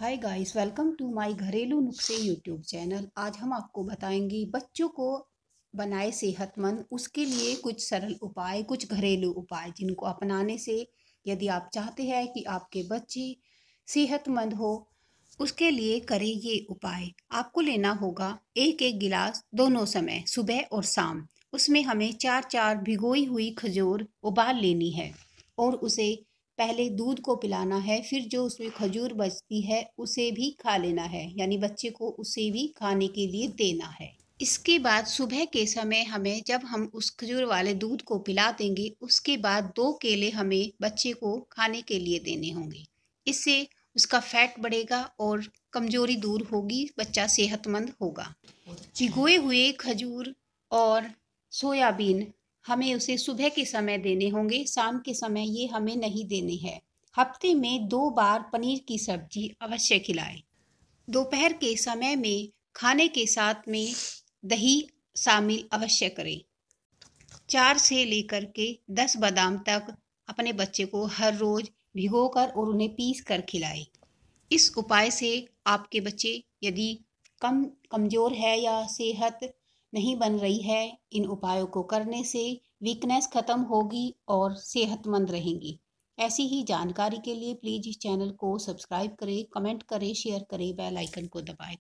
Hi guys welcome to my घरेलू नुस्खे YouTube channel आज हम आपको बताएंगे बच्चों को बनाए सेहतमंद उसके लिए कुछ सरल उपाय कुछ घरेलू उपाय जिनको अपनाने से यदि आप चाहते हैं कि आपके बच्चे सेहतमंद हो उसके लिए करें ये उपाय आपको लेना होगा एक एक गिलास दोनों समय सुबह और शाम उसमें हमें चार चार भिगोई हुई खजूर उबाल लेनी है और उसे पहले दूध को पिलाना है फिर जो उसमें खजूर बचती है उसे भी खा लेना है यानी बच्चे को उसे भी खाने के लिए देना है इसके बाद सुबह के समय हमें जब हम उस खजूर वाले दूध को पिला देंगे उसके बाद दो केले हमें बच्चे को खाने के लिए देने होंगे इससे उसका फैट बढ़ेगा और कमजोरी दूर होगी बच्चा सेहतमंद होगा चिगोए अच्छा। हुए खजूर और सोयाबीन हमें उसे सुबह के समय देने होंगे शाम के समय ये हमें नहीं देने हैं हफ्ते में दो बार पनीर की सब्जी अवश्य खिलाएं दोपहर के समय में खाने के साथ में दही शामिल अवश्य करें चार से लेकर के दस बादाम तक अपने बच्चे को हर रोज़ भिगोकर और उन्हें पीस कर खिलाएं इस उपाय से आपके बच्चे यदि कम कमज़ोर है या सेहत नहीं बन रही है इन उपायों को करने से वीकनेस खत्म होगी और सेहतमंद रहेंगी ऐसी ही जानकारी के लिए प्लीज़ इस चैनल को सब्सक्राइब करें कमेंट करें शेयर करें बेल आइकन को दबाएं